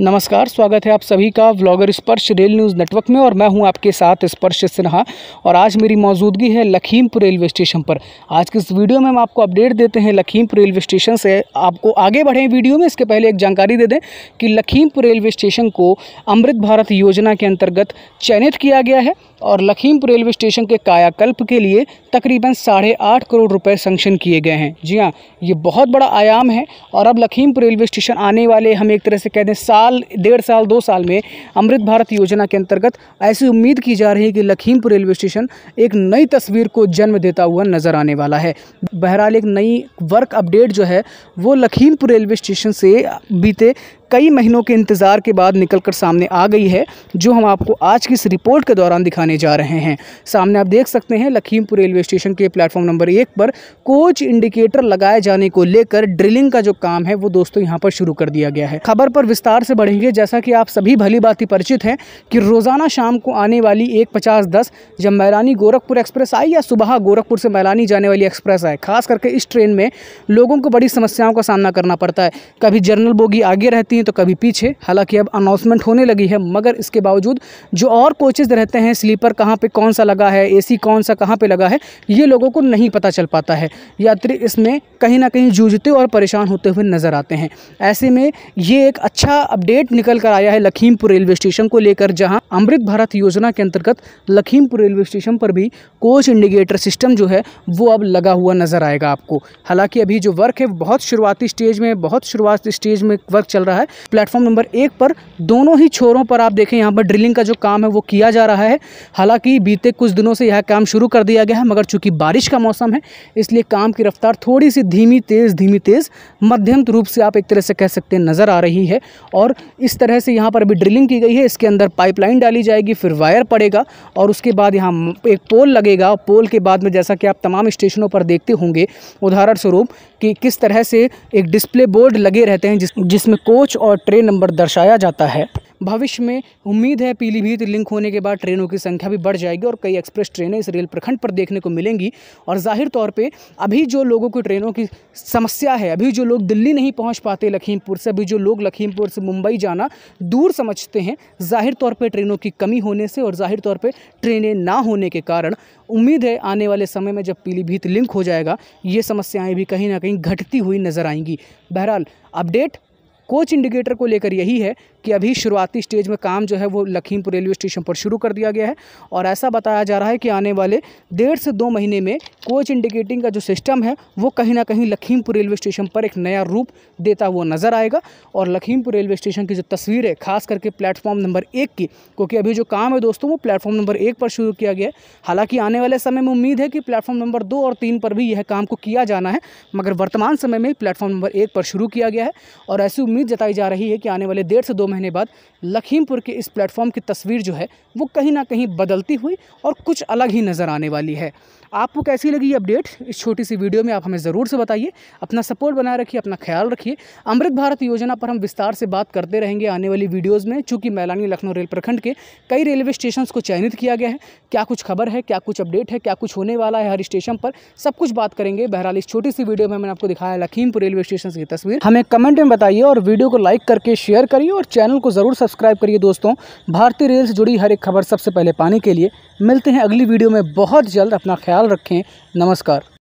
नमस्कार स्वागत है आप सभी का व्लॉगर स्पर्श रेल न्यूज़ नेटवर्क में और मैं हूं आपके साथ स्पर्श सिन्हा और आज मेरी मौजूदगी है लखीमपुर रेलवे स्टेशन पर आज की इस वीडियो में हम आपको अपडेट देते हैं लखीमपुर रेलवे स्टेशन से आपको आगे बढ़ें वीडियो में इसके पहले एक जानकारी दे दें कि लखीमपुर रेलवे स्टेशन को अमृत भारत योजना के अंतर्गत चयनित किया गया है और लखीमपुर रेलवे स्टेशन के कायाकल्प के लिए तकरीबन साढ़े आठ करोड़ रुपए सेंक्शन किए गए हैं जी हाँ ये बहुत बड़ा आयाम है और अब लखीमपुर रेलवे स्टेशन आने वाले हम एक तरह से कह दें साल डेढ़ साल दो साल में अमृत भारत योजना के अंतर्गत ऐसी उम्मीद की जा रही है कि लखीमपुर रेलवे स्टेशन एक नई तस्वीर को जन्म देता हुआ नज़र आने वाला है बहरहाल एक नई वर्क अपडेट जो है वो लखीमपुर रेलवे स्टेशन से बीते कई महीनों के इंतज़ार के बाद निकल कर सामने आ गई है जो हम आपको आज की इस रिपोर्ट के दौरान दिखाने जा रहे हैं सामने आप देख सकते हैं लखीमपुर रेलवे स्टेशन के प्लेटफॉर्म नंबर एक पर कोच इंडिकेटर लगाए जाने को लेकर ड्रिलिंग का जो काम है वो दोस्तों यहाँ पर शुरू कर दिया गया है खबर पर विस्तार से बढ़ेंगे जैसा कि आप सभी भली बात ही परिचित हैं कि रोज़ाना शाम को आने वाली एक पचास दस जब मैलानी गोरखपुर एक्सप्रेस आई या सुबह गोरखपुर से मैलानी जाने वाली एक्सप्रेस आए खास करके इस ट्रेन में लोगों को बड़ी समस्याओं का सामना करना पड़ता है कभी जर्नल बोगी आगे रहती रहती हैं तो कभी पीछे हालांकि अब अनाउंसमेंट होने लगी है मगर इसके बावजूद जो और कोचेज़ रहते हैं स्लीपर कहाँ पर कौन सा लगा है ए कौन सा कहाँ पर लगा है ये लोगों को नहीं पता चल पाता है यात्री इसमें कहीं ना कहीं जूझते और परेशान होते हुए नज़र आते हैं ऐसे में ये एक अच्छा अपडेट निकल कर आया है लखीमपुर रेलवे स्टेशन को लेकर जहां अमृत भारत योजना के अंतर्गत लखीमपुर रेलवे स्टेशन पर भी कोच इंडिकेटर सिस्टम जो है वो अब लगा हुआ नज़र आएगा आपको हालांकि अभी जो वर्क है बहुत शुरुआती स्टेज में बहुत शुरुआती स्टेज में वर्क चल रहा है है प्लेटफॉर्म नंबर एक पर दोनों ही छोरों पर आप देखें यहाँ पर ड्रिलिंग का जो काम है वो किया जा रहा है हालांकि बीते कुछ दिनों से यह काम शुरू कर दिया गया है मगर चूंकि बारिश का मौसम है इसलिए काम की रफ्तार थोड़ी सी धीमी तेज़ धीमी तेज़ मध्यम रूप से आप एक तरह से कह सकते हैं नज़र आ रही है और इस तरह से यहाँ पर अभी ड्रिलिंग की गई है इसके अंदर पाइपलाइन डाली जाएगी फिर वायर पड़ेगा और उसके बाद यहाँ एक पोल लगेगा पोल के बाद में जैसा कि आप तमाम स्टेशनों पर देखते होंगे उदाहरण स्वरूप कि किस तरह से एक डिस्प्ले बोर्ड लगे रहते हैं जिस जिसमें कोच और ट्रेन नंबर दर्शाया जाता है भविष्य में उम्मीद है पीलीभीत लिंक होने के बाद ट्रेनों की संख्या भी बढ़ जाएगी और कई एक्सप्रेस ट्रेनें इस रेल प्रखंड पर देखने को मिलेंगी और जाहिर तौर पे अभी जो लोगों को ट्रेनों की समस्या है अभी जो लोग दिल्ली नहीं पहुंच पाते लखीमपुर से अभी जो लोग लखीमपुर से मुंबई जाना दूर समझते हैं जाहिर तौर पर ट्रेनों की कमी होने से और जाहिर तौर पर ट्रेनें ना होने के कारण उम्मीद है आने वाले समय में जब पीलीभीत लिंक हो जाएगा ये समस्याएँ भी कहीं ना कहीं घटती हुई नज़र आएंगी बहरहाल अपडेट कोच इंडिकेटर को लेकर यही है कि अभी शुरुआती स्टेज में काम जो है वो लखीमपुर रेलवे स्टेशन पर शुरू कर दिया गया है और ऐसा बताया जा रहा है कि आने वाले डेढ़ से दो महीने में कोच इंडिकेटिंग का जो सिस्टम है वो कहीं ना कहीं लखीमपुर रेलवे स्टेशन पर एक नया रूप देता हुआ नज़र आएगा और लखीमपुर रेलवे स्टेशन की जो तस्वीर है खास करके प्लेटफॉर्म नंबर एक की क्योंकि अभी जो काम है दोस्तों वो प्लेटफॉर्म नंबर एक पर शुरू किया गया है हालाँकि आने वाले समय में उम्मीद है कि प्लेटफॉर्म नंबर दो और तीन पर भी यह काम को किया जाना है मगर वर्तमान समय में प्लेटफॉर्म नंबर एक पर शुरू किया गया है और ऐसी उम्मीद जताई जा रही है कि आने वाले डेढ़ से दो महीने बाद लखीमपुर के इस प्लेटफॉर्म की तस्वीर जो है वो कहीं ना कहीं बदलती हुई और कुछ अलग ही नज़र आने वाली है आपको कैसी लगी ये अपडेट इस छोटी सी वीडियो में आप हमें ज़रूर से बताइए अपना सपोर्ट बनाए रखिए अपना ख्याल रखिए अमृत भारत योजना पर हम विस्तार से बात करते रहेंगे आने वाली वीडियोज़ में चूँकि मैलानी लखनऊ रेल प्रखंड के कई रेलवे स्टेशन को चयनित किया गया है क्या कुछ खबर है क्या कुछ अपडेट है क्या कुछ होने वाला है हर स्टेशन पर सब कुछ बात करेंगे बहरहाल इस छोटी सी वीडियो में मैंने आपको दिखाया लखीमपुर रेलवे स्टेशन की तस्वीर हमें कमेंट में बताइए और वीडियो को लाइक करके शेयर करिए और चैनल को ज़रूर सब्सक्राइब करिए दोस्तों भारतीय रेल से जुड़ी हर एक खबर सबसे पहले पाने के लिए मिलते हैं अगली वीडियो में बहुत जल्द अपना ख्याल ख्याल रखें नमस्कार